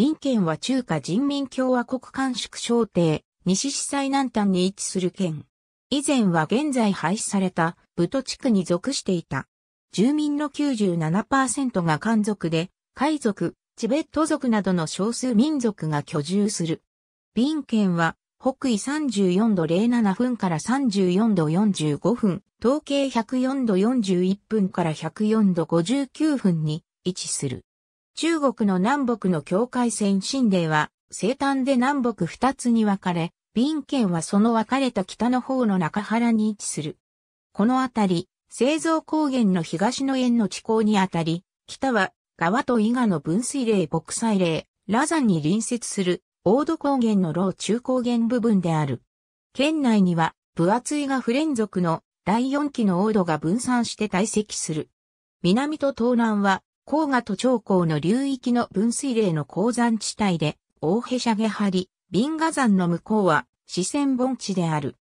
民県は中華人民共和国官縮小廷、西司西南端に位置する県。以前は現在廃止された、武都地区に属していた。住民の97%が漢族で、海族、チベット族などの少数民族が居住する。民県は、北緯34度07分から34度45分、統計104度41分から104度59分に位置する。中国の南北の境界線神霊は、西端で南北二つに分かれ、林県はその分かれた北の方の中原に位置する。この辺り、製造高原の東の円の地高にあたり、北は、川と伊賀の分水嶺北西嶺、羅山に隣接する、大戸高原の老中高原部分である。県内には、分厚いが不連続の第四期の王土が分散して堆積する。南と東南は黄河と長江の流域の分水嶺の鉱山地帯で、大へしゃげ張り、瓶河山の向こうは四川盆地である。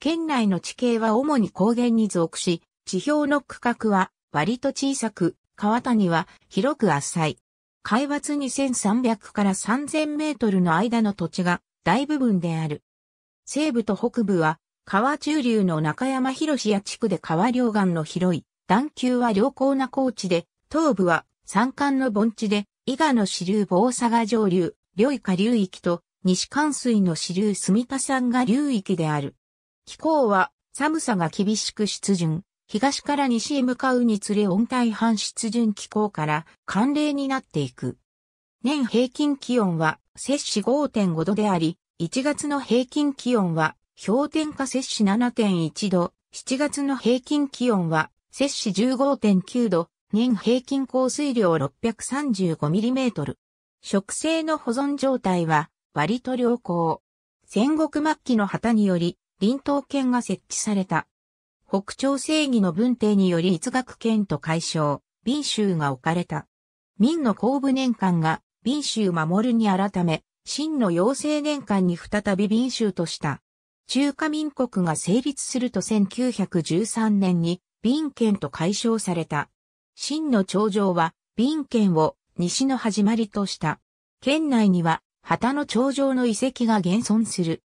県内の地形は主に高原に属し、地表の区画は割と小さく、川谷は広く浅い。海抜2300から3000メートルの間の土地が大部分である。西部と北部は川中流の中山広や地区で川両岸の広い、段丘は良好な高地で、東部は山間の盆地で、伊賀の支流防佐賀上流、良い下流域と、西関水の支流住田山が流域である。気候は、寒さが厳しく湿潤、東から西へ向かうにつれ温帯半湿潤気候から寒冷になっていく。年平均気温は摂氏5.5度であり、1月の平均気温は氷点下摂氏7.1度、7月の平均気温は摂氏15.9度、年平均降水量 635mm。植生の保存状態は割と良好。戦国末期の旗により、臨東圏が設置された。北朝正義の文帝により逸学圏と解消、民州が置かれた。民の後部年間が、民州守るに改め、真の陽性年間に再び民州とした。中華民国が成立すると1913年に、民県と解消された。真の頂上は、貧県を西の始まりとした。県内には、旗の頂上の遺跡が現存する。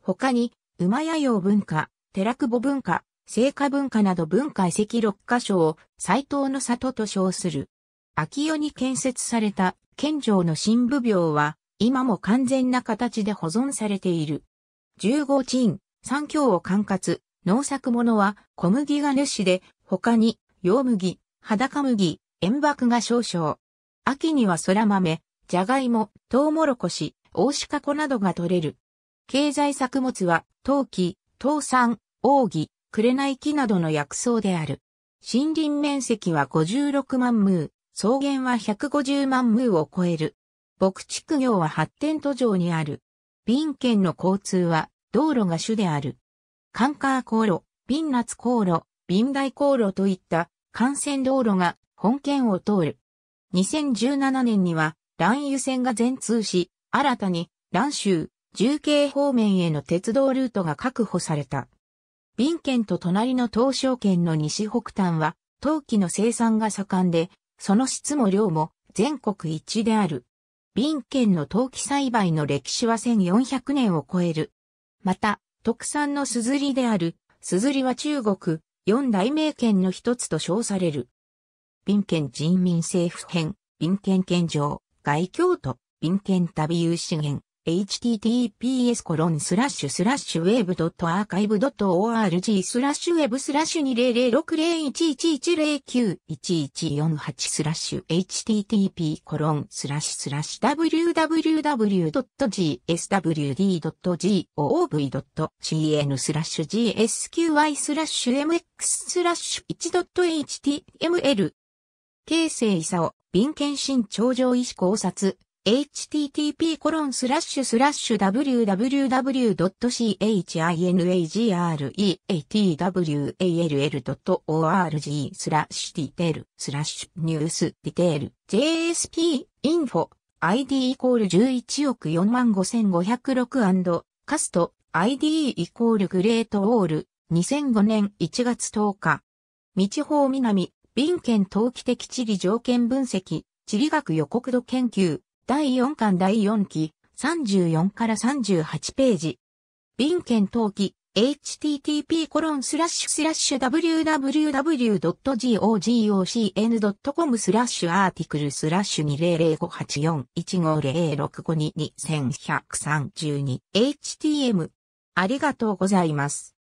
他に、馬屋洋文化、寺久保文化、聖火文化など文化遺跡6箇所を斎藤の里と称する。秋代に建設された県城の新部廟は、今も完全な形で保存されている。十五鎮、三教を管轄、農作物は小麦が主で、他に、洋麦、裸麦、塩爆が少々。秋には空豆、じゃがいも、トウモロコシ、大鹿粉などが取れる。経済作物は、陶器、陶酸、義、紅木などの薬草である。森林面積は56万ムー、草原は150万ムーを超える。牧畜業は発展途上にある。瓶県の交通は道路が主である。カンカー航路、瓶夏航路、瓶大航路といった幹線道路が本県を通る。2017年には、蘭油線が全通し、新たに、蘭州、重慶方面への鉄道ルートが確保された。便県と隣の東証県の西北端は、陶器の生産が盛んで、その質も量も全国一致である。便県の陶器栽培の歴史は1400年を超える。また、特産のすずりである、すずりは中国、四大名県の一つと称される。便県人民政府編、便県県上、外京都、便県旅有資源、https コロンスラッシュスラッシュウェブドットアーカイブドット org スラッシュウェブスラッシュ20060111091148スラッシュ http コロンスラッシュスラッシュ www.gswd.gov.cn スラッシュ g s q y スラッシュ mx スラッシュ 1.html 形成いさお、便検診頂上医師考察 http://www.chinagre.org コロンススララッッシシュュ a a t w l l スラッシュディテールスラッシュニュースディテール JSP インフォ ID イコール11億45506カスト ID イコールグレートオール2005年1月10日道法南、便ン県冬季的地理条件分析、地理学予告度研究、第4巻第4期、34から38ページ。ビンケン登記、http コロンスラッシュスラッシュ www.gogocn.com スラッシュアーティクルスラッシュ2 0 0 5 8 4 1 5 0 6 5 2 2 1 3 2 htm ありがとうございます。